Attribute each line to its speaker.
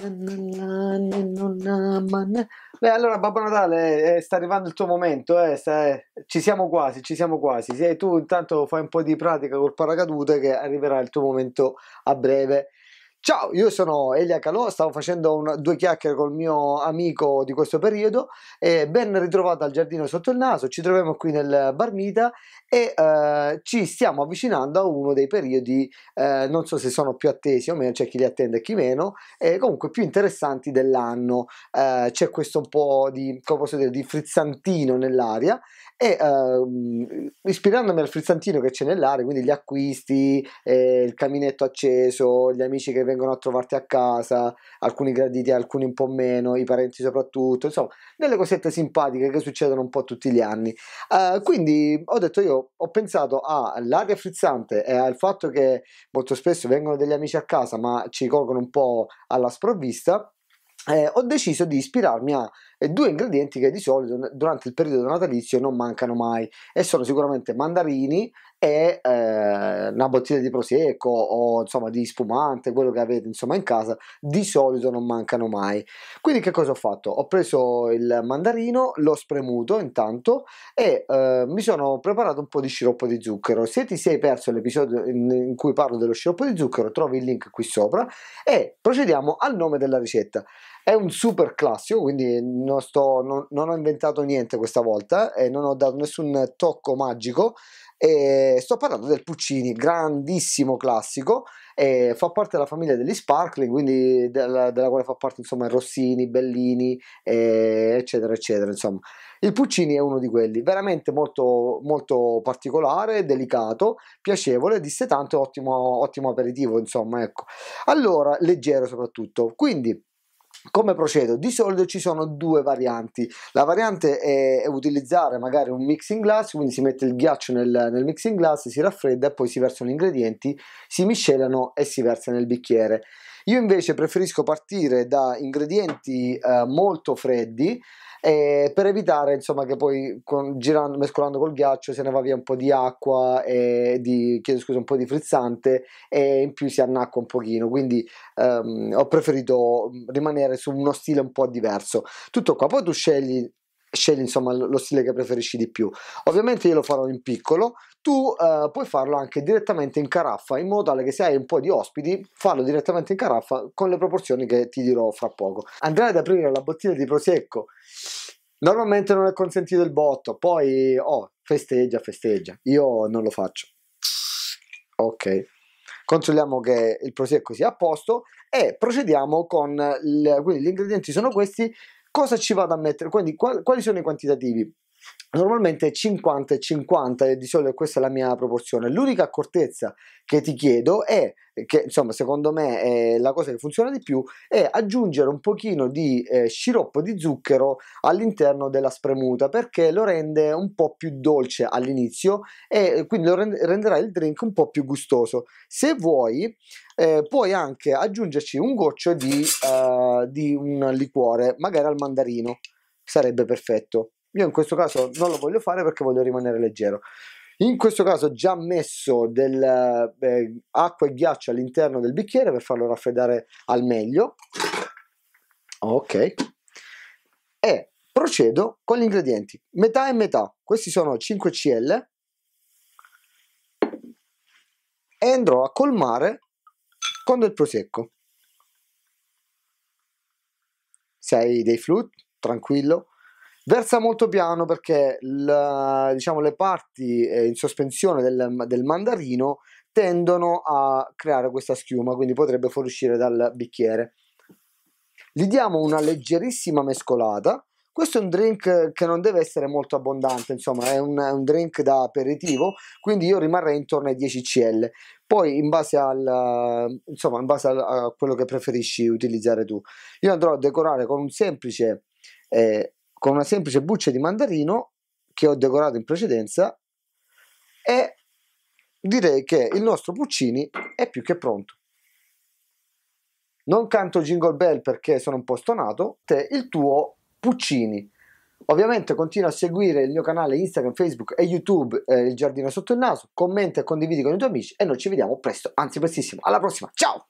Speaker 1: Beh, allora Babbo Natale, eh, eh, sta arrivando il tuo momento, eh, sta, eh, ci siamo quasi, ci siamo quasi. Se tu intanto fai un po' di pratica col paracadute che arriverà il tuo momento a breve. Ciao, io sono Elia Calò, stavo facendo un, due chiacchiere col mio amico di questo periodo e ben ritrovato al giardino sotto il naso, ci troviamo qui nel Barmita e eh, ci stiamo avvicinando a uno dei periodi, eh, non so se sono più attesi o meno, c'è chi li attende e chi meno, e eh, comunque più interessanti dell'anno. Eh, c'è questo un po' di, come posso dire, di frizzantino nell'aria e ehm, ispirandomi al frizzantino che c'è nell'area, quindi gli acquisti, eh, il caminetto acceso, gli amici che vengono a trovarti a casa, alcuni graditi, alcuni un po' meno, i parenti soprattutto, insomma, delle cosette simpatiche che succedono un po' tutti gli anni. Eh, quindi ho detto io, ho pensato all'aria ah, frizzante e al fatto che molto spesso vengono degli amici a casa ma ci colgono un po' alla sprovvista. Eh, ho deciso di ispirarmi a e due ingredienti che di solito durante il periodo natalizio non mancano mai e sono sicuramente mandarini e eh, una bottiglia di prosecco o insomma di spumante, quello che avete insomma in casa, di solito non mancano mai. Quindi che cosa ho fatto? Ho preso il mandarino, l'ho spremuto intanto e eh, mi sono preparato un po' di sciroppo di zucchero. Se ti sei perso l'episodio in, in cui parlo dello sciroppo di zucchero, trovi il link qui sopra e procediamo al nome della ricetta. È un super classico, quindi non, sto, non, non ho inventato niente questa volta e non ho dato nessun tocco magico. E sto parlando del Puccini, grandissimo classico, fa parte della famiglia degli Sparkling, quindi della, della quale fa parte insomma Rossini, Bellini, eh, eccetera, eccetera. Insomma, il Puccini è uno di quelli, veramente molto, molto particolare, delicato, piacevole, disse tanto, ottimo, ottimo aperitivo, insomma, ecco. Allora, leggero soprattutto. Quindi, come procedo? Di solito ci sono due varianti. La variante è, utilizzare magari un mixing glass, quindi si mette il ghiaccio nel, nel mixing glass, si raffredda e poi si versano gli ingredienti, si miscelano e si versa nel bicchiere. Io invece preferisco partire da ingredienti eh, molto freddi eh, per evitare insomma che poi con, girando, mescolando col ghiaccio se ne va via un po' di acqua e di, chiedo scusa, un po' di frizzante e in più si annacqua un pochino quindi ehm, ho preferito mm, rimanere su uno stile un po' diverso tutto qua poi tu scegli scegli insomma lo stile che preferisci di più ovviamente io lo farò in piccolo tu eh, puoi farlo anche direttamente in caraffa in modo tale che se hai un po' di ospiti farlo direttamente in caraffa con le proporzioni che ti dirò fra poco andrai ad aprire la bottiglia di prosecco normalmente non è consentito il botto poi oh festeggia festeggia io non lo faccio ok controlliamo che il prosecco sia a posto e procediamo con il, quindi gli ingredienti sono questi cosa ci vado a mettere? Quindi quali sono i quantitativi? Normalmente 50 e 50, e di solito questa è la mia proporzione. L'unica accortezza che ti chiedo è che insomma secondo me è eh, la cosa che funziona di più è aggiungere un pochino di eh, sciroppo di zucchero all'interno della spremuta perché lo rende un po' più dolce all'inizio e eh, quindi lo rend- renderà il drink un po' più gustoso. Se vuoi eh, puoi anche aggiungerci un goccio di, uh, di un liquore, magari al mandarino, sarebbe perfetto. Io in questo caso non lo voglio fare perché voglio rimanere leggero. In questo caso ho già messo del, eh, acqua e ghiaccio all'interno del bicchiere per farlo raffreddare al meglio. Ok. E procedo con gli ingredienti. Metà e metà. Questi sono 5 cl. E andrò a colmare con del prosecco. Se hai dei flute, tranquillo, Versa molto piano perché la, diciamo, le parti eh, in sospensione del, del mandarino tendono a creare questa schiuma, quindi potrebbe fuoriuscire dal bicchiere. Gli diamo una leggerissima mescolata. Questo è un drink che non deve essere molto abbondante, insomma, è un, è un drink da aperitivo, quindi io rimarrei intorno ai 10 cl. Poi, in base, al, insomma, in base al, a quello che preferisci utilizzare tu, io andrò a decorare con un semplice eh, con una semplice buccia di mandarino che ho decorato in precedenza e direi che il nostro Puccini è più che pronto. Non canto Jingle Bell perché sono un po' stonato, te il tuo Puccini. Ovviamente continua a seguire il mio canale Instagram, Facebook e YouTube eh, Il Giardino Sotto il Naso, commenta e condividi con i tuoi amici e noi ci vediamo presto, anzi prestissimo. Alla prossima, ciao!